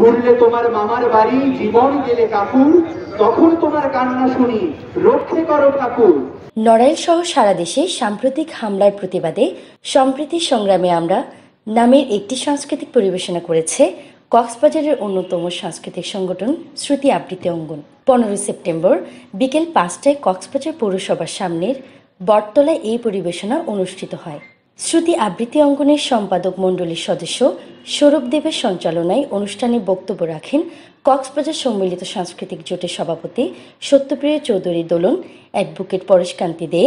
পড়লে তোমার মামার বাড়ি জীবন গেলে কাকুর তখন তোমার কান্না শুনি রক্ষে করো কাকুর নড়াইল সহ সারা দেশে সাম্প্রতিক হামলার প্রতিবাদে সম্প্রীতি সংগ্রামে আমরা নামের একটি সাংস্কৃতিক পরিবেশনা করেছে কক্সবাজারের অন্যতম সাংস্কৃতিক সংগঠন শ্রুতি আবৃত্তি অঙ্গন পনেরোই সেপ্টেম্বর বিকেল পাঁচটায় কক্সবাজার পৌরসভার সামনের বটতলায় এই পরিবেশনা অনুষ্ঠিত হয় শ্রুতি আবৃত্তি অঙ্গনের সম্পাদক মণ্ডলীর সদস্য সৌরভ দেবের সঞ্চালনায় অনুষ্ঠানে বক্তব্য রাখেন কক্সবাজার সম্মিলিত সাংস্কৃতিক জোটের সভাপতি সত্যপ্রিয় চৌধুরী দোলন অ্যাডভোকেট পরেশকান্তি দে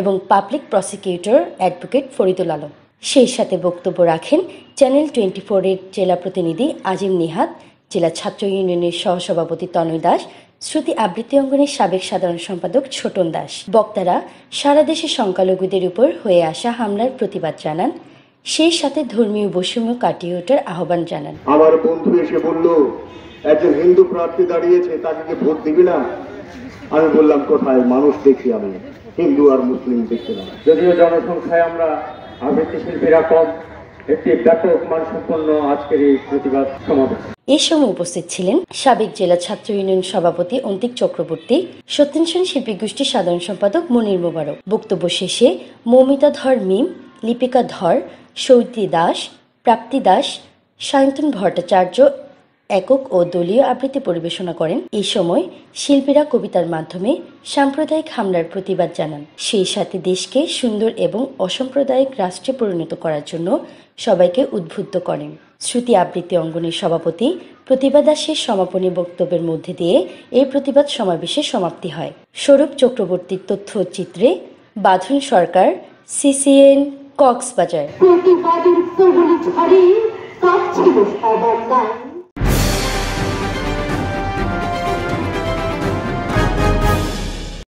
এবং public prosecutor advocate Faridul Alam সেই সাথে বক্তব্য রাখেন চ্যানেল টোয়েন্টি ফোরের জেলা প্রতিনিধি আজিম নিহাত জেলা ছাত্র ইউনিয়নের সহসভাপতি তনয় দাস শ্রুতি আবৃত্তি অঙ্গনের সাবেক সাধারণ সম্পাদক ছোটন দাস বক্তারা সারা দেশে সংখ্যালঘুদের উপর হয়ে আসা হামলার প্রতিবাদ জানান সেই সাথে ধর্মীয় বৈষম্য কাটিয়ে ওঠার আহ্বান জানান আমার বন্ধু এসে বলল একজন হিন্দু প্রার্থী দাঁড়িয়েছে তাকে কি ভোট দিবি না আমি বললাম কোথায় মানুষ দেখি আমি হিন্দু আর মুসলিম দেখি না যদিও জনসংখ্যায় আমরা আবৃত্তি শিল্পীরা কম একটি ব্যাপক মানসম্পন্ন আজকের এই প্রতিবাদ সমাবেশ এ সময় উপস্থিত ছিলেন সাবেক জেলা ছাত্র ইউনিয়ন সভাপতি অন্তিক চক্রবর্তী সত্যেন সেন শিল্পী গোষ্ঠীর সাধারণ সম্পাদক মনির মোবারক বক্তব্য শেষে মৌমিতা ধর মিম লিপিকা ধর সৌতি দাস প্রাপ্তি দাস সায়ন্তন ভট্টাচার্য একক ও দলীয় আবৃত্তি পরিবেশনা করেন এই সময় শিল্পীরা কবিতার মাধ্যমে সাম্প্রদায়িক হামলার প্রতিবাদ জানান সেই সাথে দেশকে সুন্দর এবং অসাম্প্রদায়িক রাষ্ট্রে পরিণত করার জন্য সবাইকে উদ্বুদ্ধ করেন শ্রুতি আবৃত্তি অঙ্গনের সভাপতি প্রতিভা দাসের সমাপনী বক্তব্যের মধ্যে দিয়ে এই প্রতিবাদ সমাবেশের সমাপ্তি হয় স্বরূপ চক্রবর্তীর তথ্যচিত্রে বাধুন সরকার সিসিএন কক্সবাজার